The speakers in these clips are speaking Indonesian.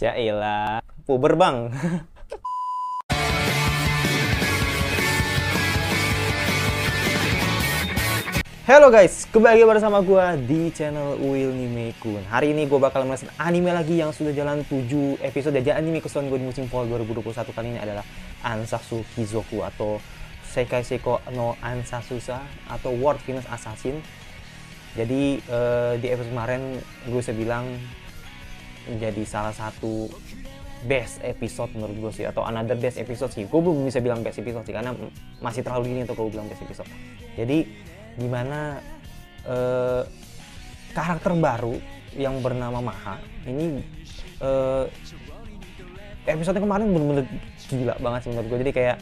Syailah. Puber bang. Halo guys, kembali lagi bersama gue di channel Will Nime Kun. Hari ini gue bakal melihat anime lagi yang sudah jalan 7 episode aja anime keseluruhan gue di musim fall 2021 kali ini adalah Ansasu Kizoku atau Sekai Seiko no Ansasusa atau World Finance Assassin. Jadi uh, di episode kemarin gue bisa bilang menjadi salah satu best episode menurut gue sih atau another best episode sih gue belum bisa bilang best episode sih karena masih terlalu dini untuk gue bilang best episode jadi gimana uh, karakter baru yang bernama Maha ini uh, episode kemarin bener-bener gila banget sih menurut gue jadi kayak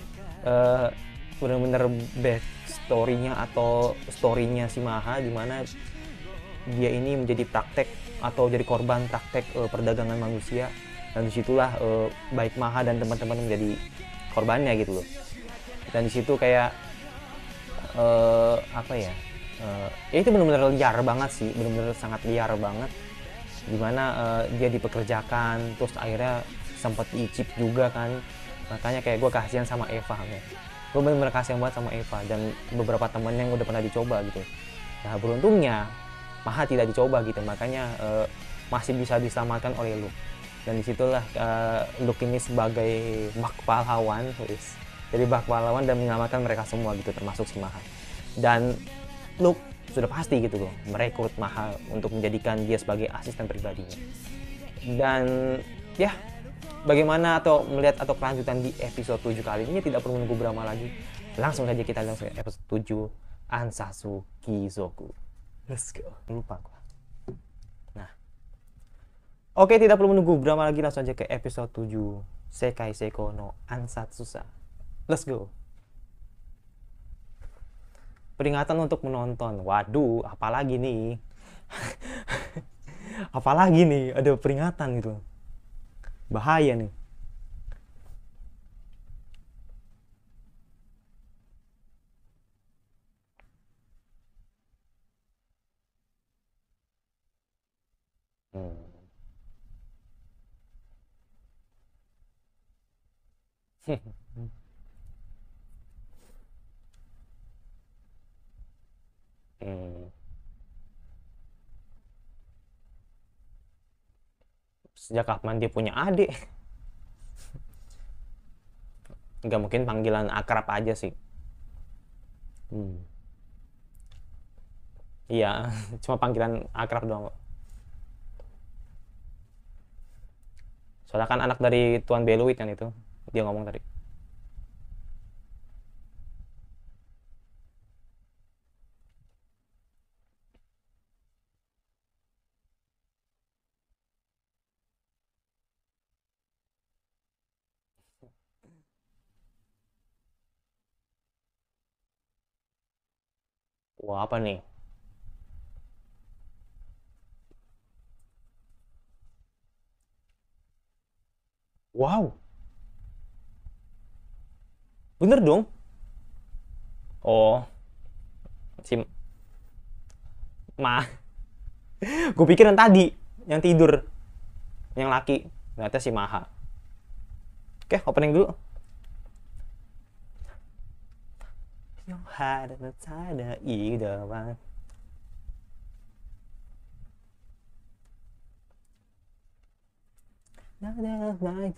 uh, bener-bener best story-nya atau story-nya si Maha gimana? dia ini menjadi praktek atau jadi korban praktek uh, perdagangan manusia dan disitulah uh, baik Maha dan teman-teman menjadi korbannya gitu loh dan disitu kayak uh, apa ya uh, ya itu benar-benar liar banget sih benar-benar sangat liar banget dimana uh, dia dipekerjakan terus akhirnya sempat diicip juga kan makanya kayak gue kasihan sama Eva ya. gue benar-benar kasihan banget sama Eva dan beberapa temen yang udah pernah dicoba gitu nah beruntungnya Maha tidak dicoba gitu makanya uh, masih bisa diselamatkan oleh lu. dan disitulah uh, Luke ini sebagai bak pahlawan jadi bak pahlawan dan menyelamatkan mereka semua gitu termasuk si Maha dan Luke sudah pasti gitu loh merekrut Maha untuk menjadikan dia sebagai asisten pribadinya dan ya bagaimana atau melihat atau kelanjutan di episode 7 kali ini tidak perlu menunggu berapa lagi langsung saja kita langsung episode 7 Ansasu Kizoku Let's go. Lupa gua. Nah. Oke, tidak perlu menunggu berapa lagi langsung aja ke episode 7 Sekai Seiko no Susa. Let's go. Peringatan untuk menonton. Waduh, apalagi nih? apalagi nih? Ada peringatan gitu. Bahaya nih. Hmm. Sejak kapan dia punya adik? Gak mungkin panggilan akrab aja sih. Hmm. Iya, cuma panggilan akrab doang Soalnya kan anak dari Tuan Beluit kan itu dia ngomong tadi Wah, apa nih? Wow. Bener dong. Oh. Si Ma. gue pikir yang tadi, yang tidur. Yang laki. Ternyata si Maha. Oke, opening dulu. Men, 14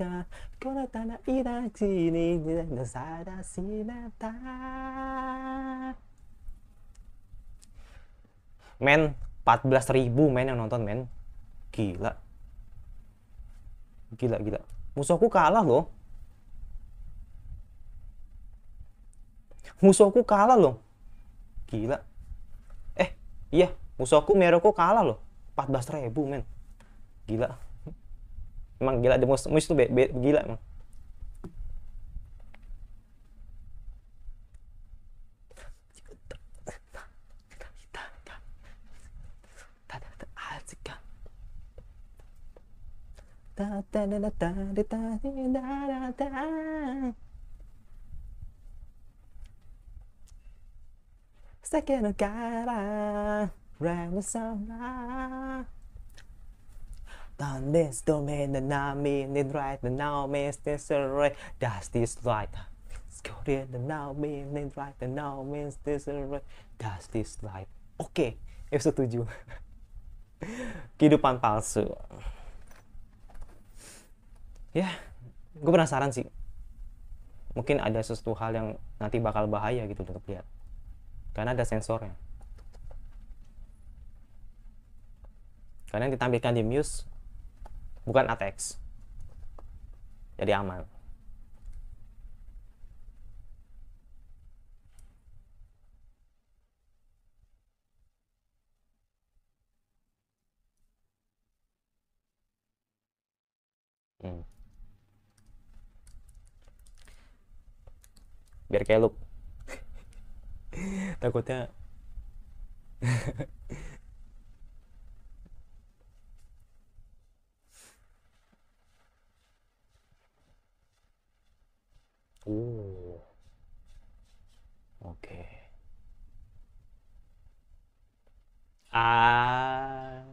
ribu men yang nonton men. Gila. Gila, gila. Musuhku kalah loh. Musuhku kalah loh. Gila. Eh, iya. Musuhku Meroko kalah loh. 14 ribu men. Gila emang gila demo Most tuh be, be, gila emang Sekian of God, sama. Down this domain, the name, it right, the now, man, this right, does this right. Go there, the now, mean it right, the now, man, this right, does this right. Oke, okay. episode 7. Kehidupan palsu. Ya, yeah, gue penasaran sih. Mungkin ada sesuatu hal yang nanti bakal bahaya gitu untuk lihat. Karena ada sensornya. karena yang ditampilkan di Muse bukan ATX. Jadi aman. Hmm. Biar kayak loop. Takutnya Oh. Oke. Okay. Ah.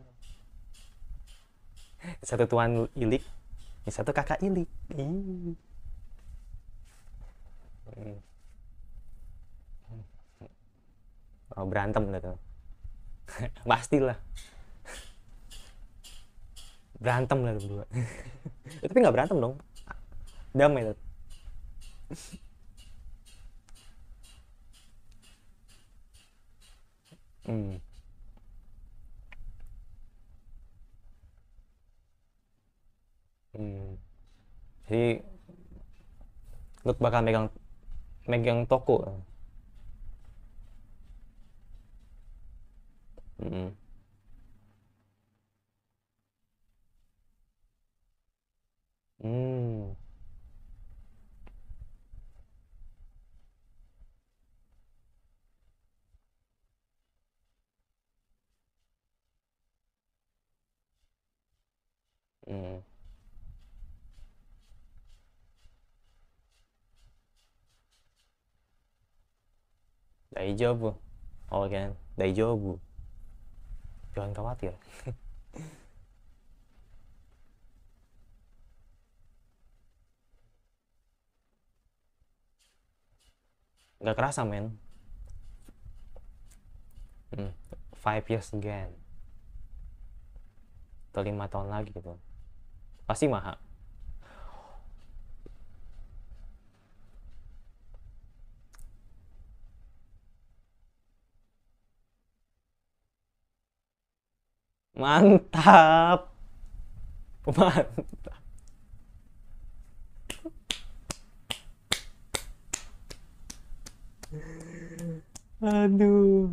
Satu tuan ilik, satu kakak ilik. Oh, berantem lah tuh. Pastilah. berantem lah berdua. Tapi nggak berantem dong. Damai tuh. ừ, Ừm. Jadi Lu bakal megang megang toko, eee. Mhm. Hmm. Daijobu. Oh kan, daijobu. Jangan khawatir. Gak kerasa men. Hmm. Five years again. Atau lima tahun lagi gitu pasti mahal. Mantap. Mantap. Aduh.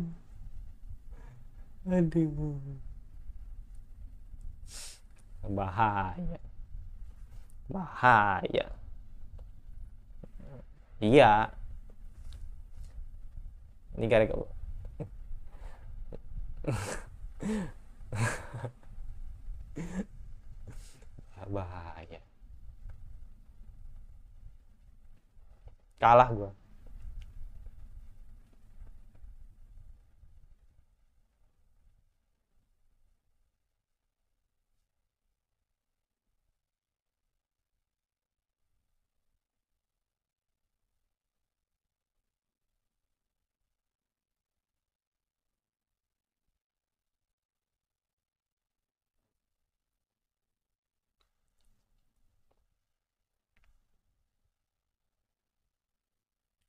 Aduh bahaya bahaya iya ini gara kamu bahaya kalah gua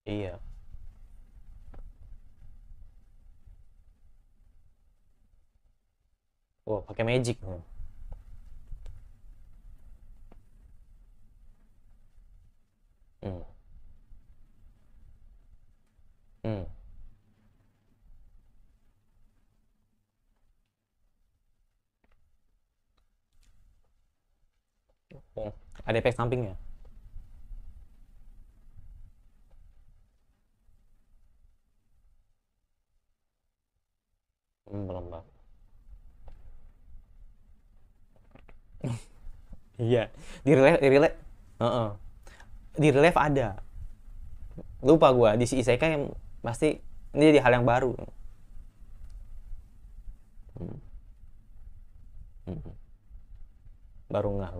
Iya. Oh, pakai magic. Hmm. Hmm. Hmm. Oh, ada efek sampingnya. iya di relief di relief uh -uh. di relief ada lupa gue di si isekai yang pasti ini jadi hal yang baru hmm. Hmm. baru nggak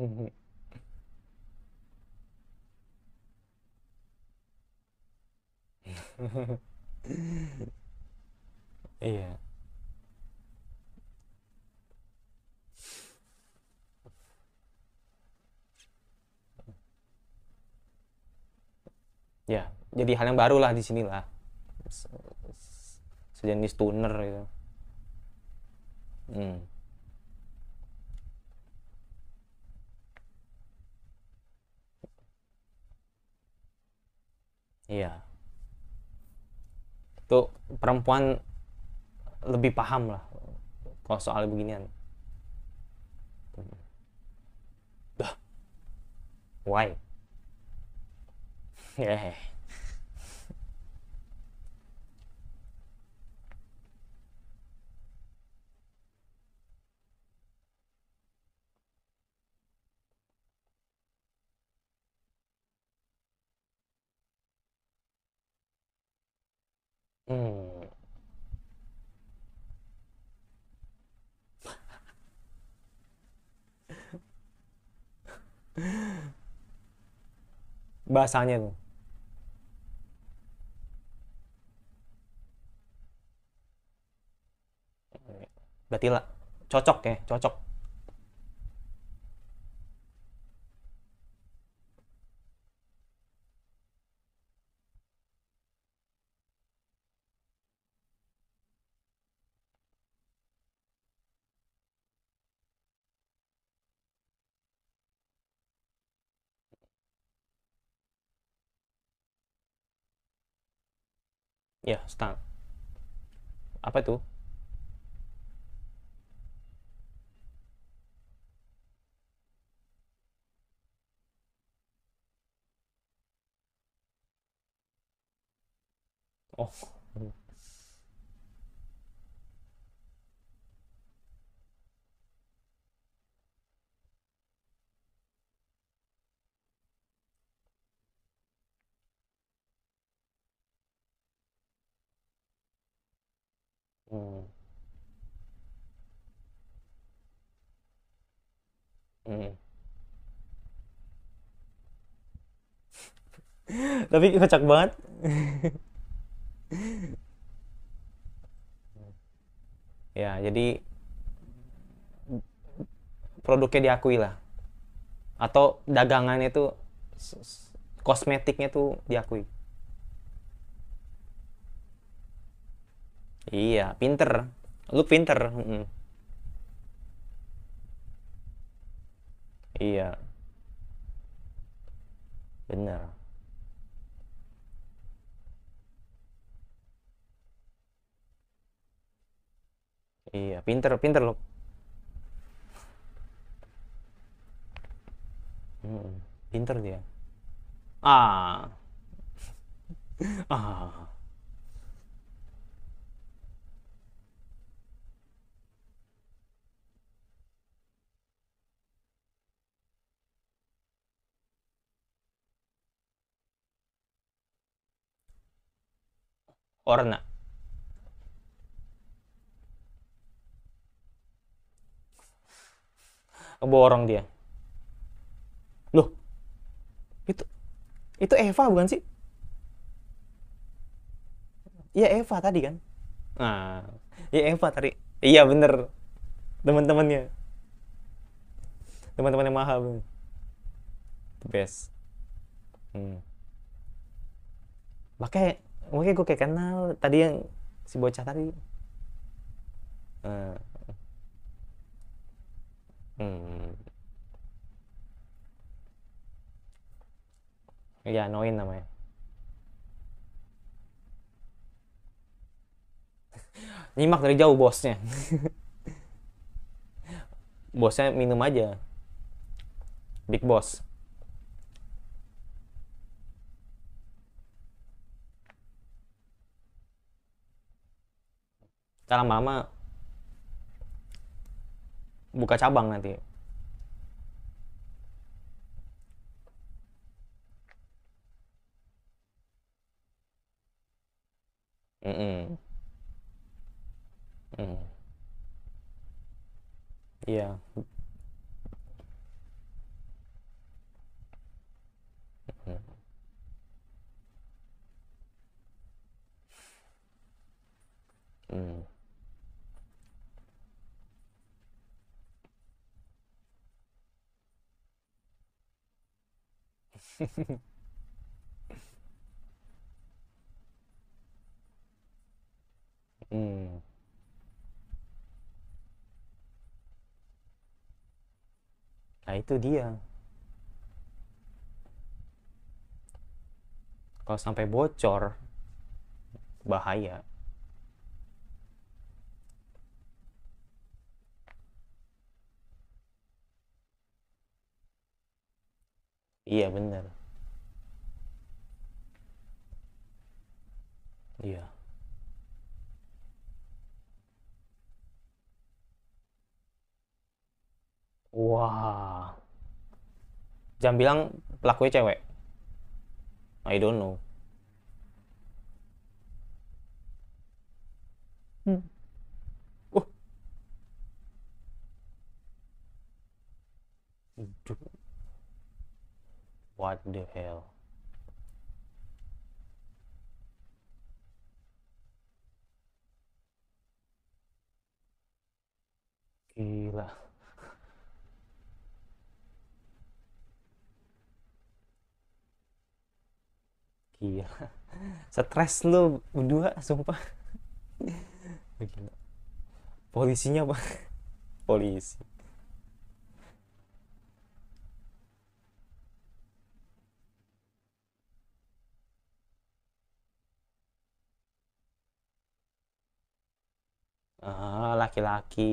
Mm-hmm. Iya. Ya, jadi hal yang baru lah di sinilah. lah Sejenis tuner gitu. Hmm. iya itu perempuan lebih paham lah kalau soal beginian why yeah Hmm. Bahasanya tuh. Berarti lah, cocok ya, cocok. ya stang apa itu oh Hmm. Hmm. Tapi kocak banget. Ya, jadi produknya diakui lah. Atau dagangannya itu kosmetiknya tuh diakui. Iya, pinter. Lu pinter. Mm. Iya, bener. Iya, pinter, pinter lu. Mm, pinter dia. Ah. ah. Orna. Borong dia. Loh, itu itu Eva bukan sih? Iya Eva tadi kan? Nah, iya Eva tadi. Iya bener. Teman-temannya. Teman-teman yang mahal. The best. Hmm. Makanya Oke, gue kayak kenal tadi yang si bocah tadi. Uh. Hmm. Ya, Noin namanya. Nyimak dari jauh bosnya. bosnya minum aja. Big Boss. kita lama-lama buka cabang nanti Mm -mm. Mm. Iya. Mm. Mm. Hmm. Nah, itu dia. Kalau sampai bocor, bahaya. iya bener iya wah jangan bilang pelakunya cewek I don't know hmm. What the hell? Gila. Gila. Stres lu berdua, sumpah. Gila. Polisinya apa? Polisi. Ah, laki-laki.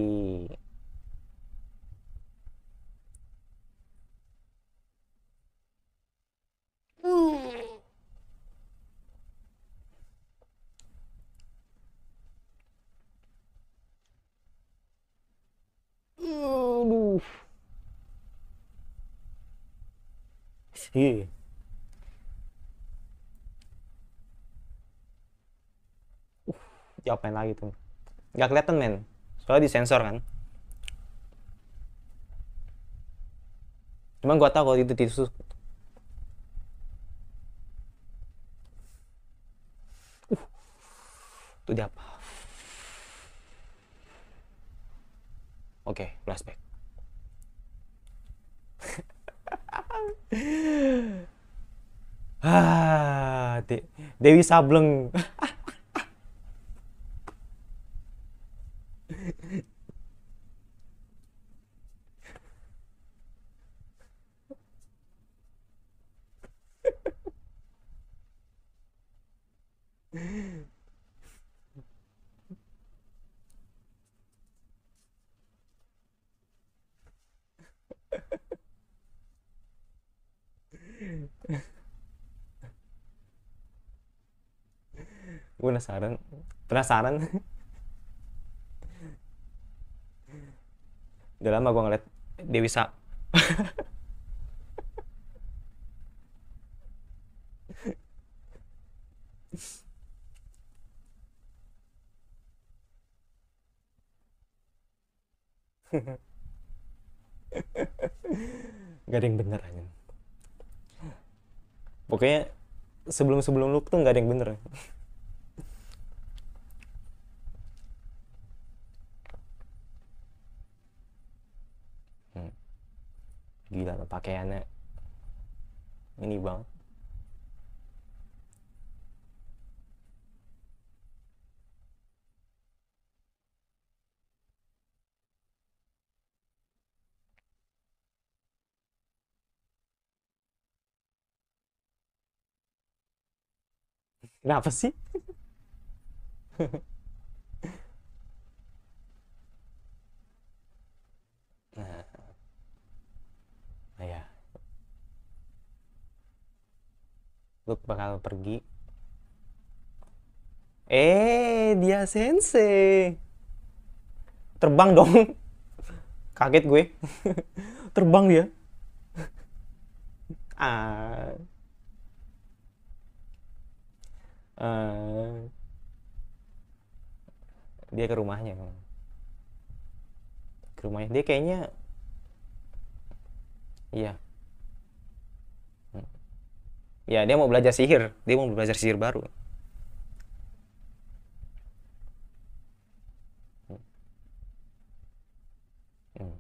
Sih. Uh, jawab lagi tuh nggak kelihatan men soalnya disensor kan cuman gua tahu kalau itu ditusuk tuh itu dia apa oke okay, flashback ah De Dewi Sableng gue penasaran penasaran udah lama gue ngeliat Dewi Sa Gak ada yang bener aja. Pokoknya sebelum-sebelum lu tuh gak ada yang bener. gila lah pakaiannya ini bang, Kenapa sih? lu bakal pergi eh dia sensei terbang dong kaget gue terbang dia ah uh, dia ke rumahnya ke rumahnya dia kayaknya iya ya dia mau belajar sihir dia mau belajar sihir baru hmm. Hmm.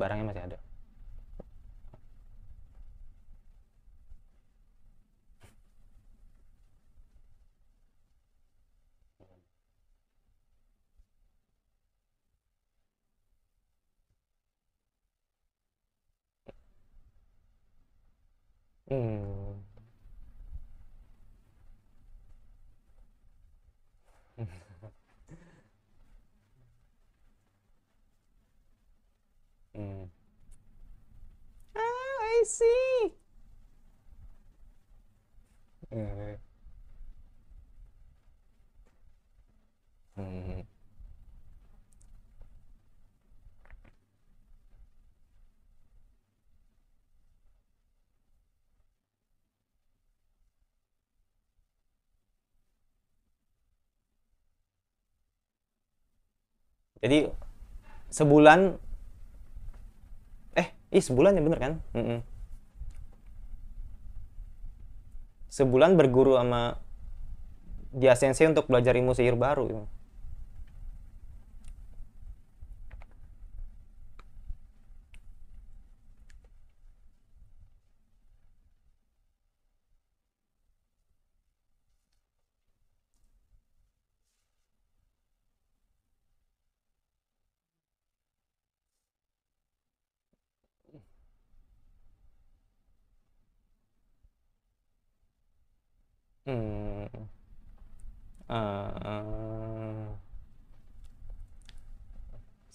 barangnya masih ada 嗯。jadi sebulan eh ih sebulan ya bener kan mm -mm. sebulan berguru sama dia sensei untuk belajar ilmu sihir baru gitu.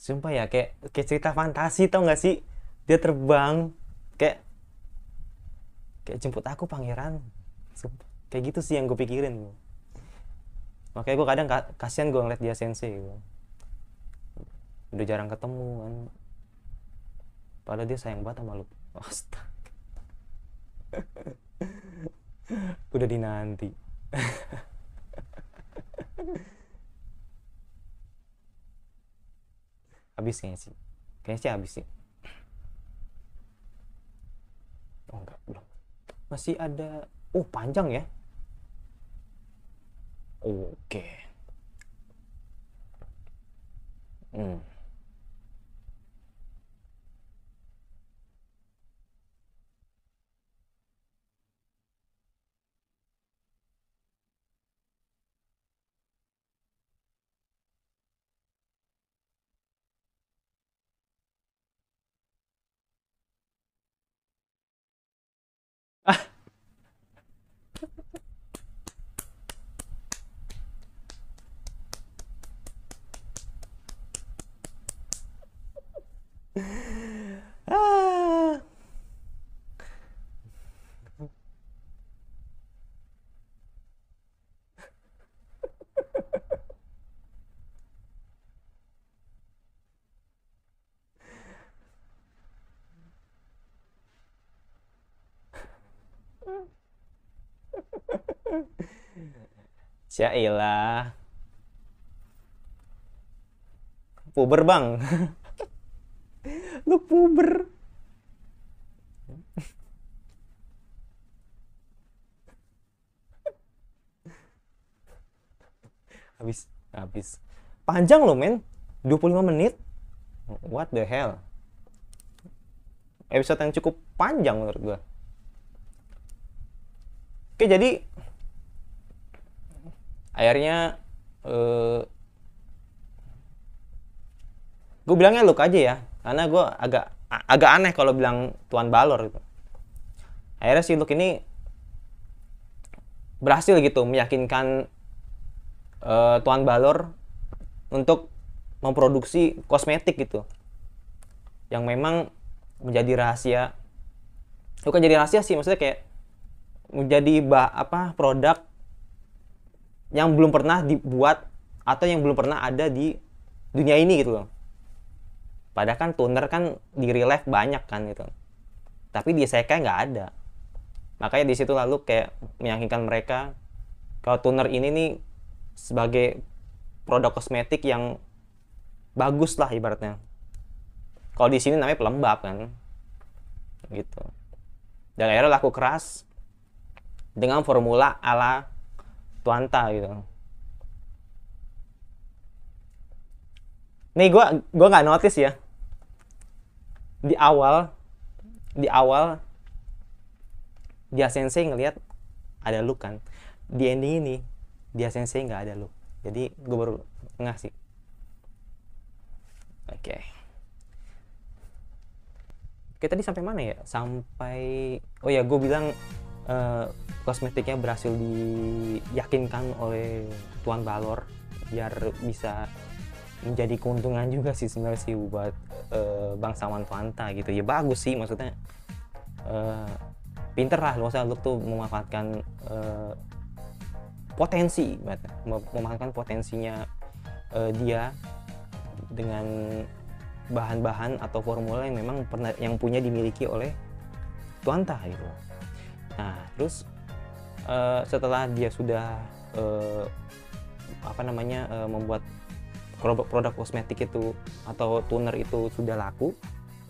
sumpah ya kayak kayak cerita fantasi tau gak sih dia terbang kayak kayak jemput aku pangeran sumpah. kayak gitu sih yang gue pikirin makanya gue kadang kasihan gue ngeliat dia sensei gitu. udah jarang ketemu kan padahal dia sayang banget sama lu astaga udah dinanti habis kayaknya sih kayaknya sih habis sih oh enggak belum masih ada oh panjang ya oke okay. hmm Syailah. Puber bang. Lu puber. habis habis panjang loh men 25 menit what the hell episode yang cukup panjang menurut gue oke jadi akhirnya uh, eh, gue bilangnya Luke aja ya karena gue agak agak aneh kalau bilang Tuan Balor gitu akhirnya si Luke ini berhasil gitu meyakinkan uh, Tuan Balor untuk memproduksi kosmetik gitu yang memang menjadi rahasia bukan jadi rahasia sih maksudnya kayak menjadi bah apa produk yang belum pernah dibuat atau yang belum pernah ada di dunia ini gitu loh. Padahal kan toner kan di real life banyak kan gitu. Tapi di kayak nggak ada. Makanya di situ lalu kayak meyakinkan mereka kalau toner ini nih sebagai produk kosmetik yang bagus lah ibaratnya. Kalau di sini namanya pelembab kan. Gitu. Dan akhirnya laku keras dengan formula ala Tuanta gitu nih gue gua nggak notice ya di awal di awal dia sensei ngelihat ada lu kan di ending ini dia sensei nggak ada lu jadi gue baru ngasih oke okay. Oke tadi sampai mana ya? Sampai oh ya gue bilang Eh, kosmetiknya berhasil diyakinkan oleh Tuan Balor biar bisa menjadi keuntungan juga sih sebenarnya sih buat uh, eh, Bang Fanta gitu ya bagus sih maksudnya uh, pinter lah maksudnya Luke tuh memanfaatkan uh, potensi mem memanfaatkan potensinya uh, dia dengan bahan-bahan atau formula yang memang pernah yang punya dimiliki oleh Tuanta gitu. Nah, hmm. terus uh, setelah dia sudah uh, apa namanya uh, membuat produk, produk kosmetik itu atau toner itu sudah laku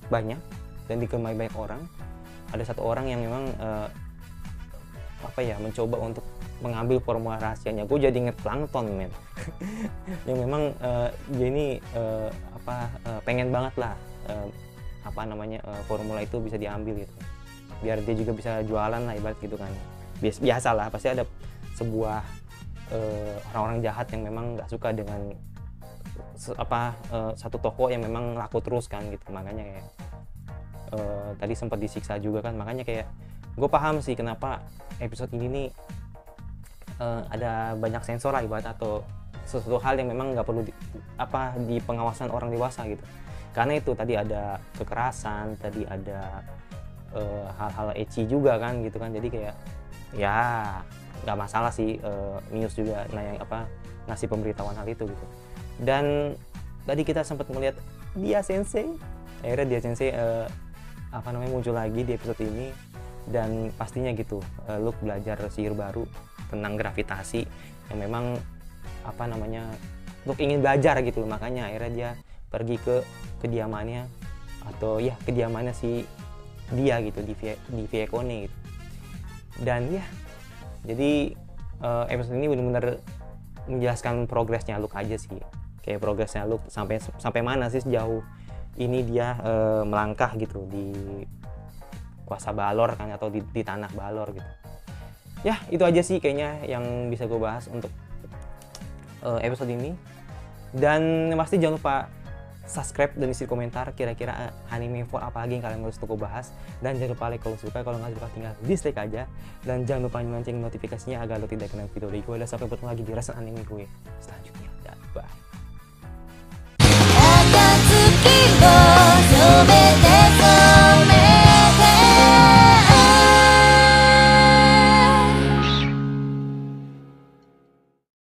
banyak dan digemari banyak orang, ada satu orang yang memang uh, apa ya mencoba untuk mengambil formula rahasianya gue jadi inget plankton men yang memang uh, dia ini uh, apa uh, pengen banget lah uh, apa namanya uh, formula itu bisa diambil gitu biar dia juga bisa jualan lah ibarat gitu kan Bias biasalah pasti ada sebuah eh, orang-orang uh, jahat yang memang nggak suka dengan apa uh, satu toko yang memang laku terus kan gitu makanya kayak uh, tadi sempat disiksa juga kan makanya kayak gue paham sih kenapa episode ini nih uh, ada banyak sensor lah ibarat atau sesuatu hal yang memang nggak perlu di, apa di pengawasan orang dewasa gitu karena itu tadi ada kekerasan tadi ada Eh, hal-hal uh, ecchi juga kan gitu kan jadi kayak ya nggak masalah sih uh, eh, news juga nah yang apa ngasih pemberitahuan hal itu gitu dan tadi kita sempat melihat dia sensei akhirnya dia sensei uh, apa namanya muncul lagi di episode ini dan pastinya gitu uh, Luke belajar sihir baru tentang gravitasi yang memang apa namanya Luke ingin belajar gitu makanya akhirnya dia pergi ke kediamannya atau ya kediamannya si dia gitu di via di Viekone gitu. Dan ya, jadi uh, episode ini benar-benar menjelaskan progresnya Luke aja sih. Kayak progresnya Luke sampai sampai mana sih sejauh ini dia uh, melangkah gitu di kuasa Balor kan atau di, di tanah Balor gitu. Ya, itu aja sih kayaknya yang bisa gue bahas untuk uh, episode ini. Dan pasti jangan lupa subscribe dan isi komentar kira-kira eh, anime for apa lagi yang kalian harus tuku bahas dan jangan lupa like kalau suka kalau nggak suka tinggal dislike aja dan jangan lupa lonceng notifikasinya agar lo tidak kena video dari gue dan sampai bertemu lagi di rasa anime gue selanjutnya dan ya, bye